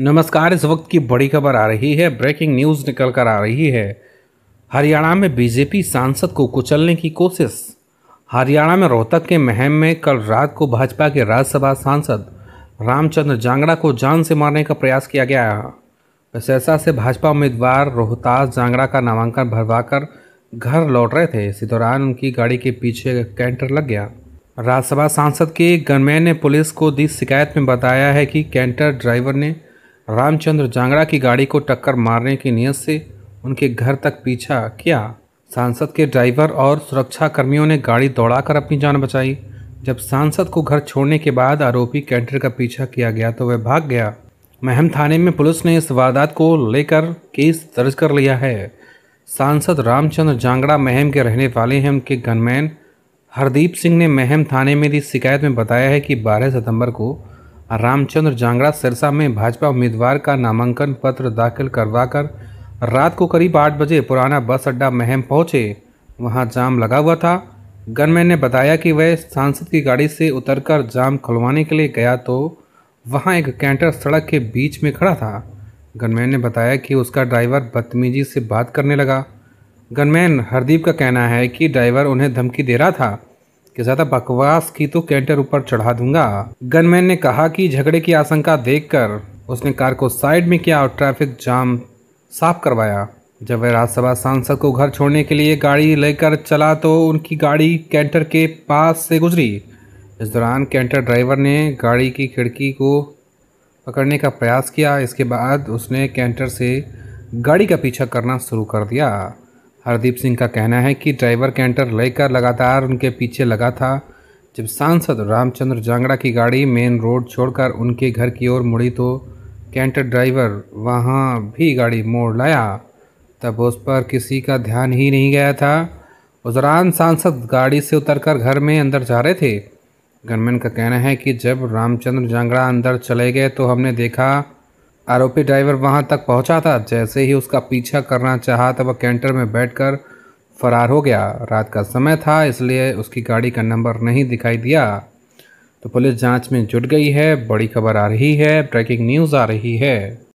नमस्कार इस वक्त की बड़ी खबर आ रही है ब्रेकिंग न्यूज़ निकल कर आ रही है हरियाणा में बीजेपी सांसद को कुचलने की कोशिश हरियाणा में रोहतक के महम में कल रात को भाजपा के राज्यसभा सांसद रामचंद्र जांगड़ा को जान से मारने का प्रयास किया गया सहसा से भाजपा उम्मीदवार रोहतास जांगड़ा का नामांकन भरवाकर घर लौट रहे थे इसी दौरान उनकी गाड़ी के पीछे कैंटर लग गया राज्यसभा सांसद के गनमैन ने पुलिस को दी शिकायत में बताया है कि कैंटर ड्राइवर ने रामचंद्र जांगड़ा की गाड़ी को टक्कर मारने की नीयत से उनके घर तक पीछा किया सांसद के ड्राइवर और सुरक्षा कर्मियों ने गाड़ी दौड़ाकर अपनी जान बचाई जब सांसद को घर छोड़ने के बाद आरोपी कैंटर का पीछा किया गया तो वह भाग गया महम थाने में पुलिस ने इस वारदात को लेकर केस दर्ज कर लिया है सांसद रामचंद्र जांगड़ा महम के रहने वाले हैं उनके गनमैन हरदीप सिंह ने महम थाने में दी शिकायत में बताया है कि 12 सितंबर को रामचंद्र जांगड़ा सिरसा में भाजपा उम्मीदवार का नामांकन पत्र दाखिल करवाकर रात को करीब आठ बजे पुराना बस अड्डा महम पहुंचे वहां जाम लगा हुआ था गनमैन ने बताया कि वह सांसद की गाड़ी से उतरकर जाम खुलवाने के लिए गया तो वहां एक कैंटर सड़क के बीच में खड़ा था गनमैन ने बताया कि उसका ड्राइवर बदतमीजी से बात करने लगा गनमैन हरदीप का कहना है कि ड्राइवर उन्हें धमकी दे रहा था कि ज्यादा बकवास की तो कैंटर ऊपर चढ़ा दूंगा गनमैन ने कहा कि झगड़े की आशंका देखकर उसने कार को साइड में किया और ट्रैफिक जाम साफ करवाया जब वह राज्यसभा सांसद को घर छोड़ने के लिए गाड़ी लेकर चला तो उनकी गाड़ी कैंटर के पास से गुजरी इस दौरान कैंटर ड्राइवर ने गाड़ी की खिड़की को पकड़ने का प्रयास किया इसके बाद उसने कैंटर से गाड़ी का पीछा करना शुरू कर दिया हरदीप सिंह का कहना है कि ड्राइवर कैंटर लेकर लगातार उनके पीछे लगा था जब सांसद रामचंद्र जांगड़ा की गाड़ी मेन रोड छोड़कर उनके घर की ओर मुड़ी तो कैंटर ड्राइवर वहाँ भी गाड़ी मोड़ लाया तब उस पर किसी का ध्यान ही नहीं गया था उस दौरान सांसद गाड़ी से उतरकर घर में अंदर जा रहे थे गनमैन का कहना है कि जब रामचंद्र जांगड़ा अंदर चले गए तो हमने देखा आरोपी ड्राइवर वहां तक पहुंचा था जैसे ही उसका पीछा करना चाहा तो वह कैंटर में बैठकर फरार हो गया रात का समय था इसलिए उसकी गाड़ी का नंबर नहीं दिखाई दिया तो पुलिस जांच में जुट गई है बड़ी खबर आ रही है ब्रेकिंग न्यूज़ आ रही है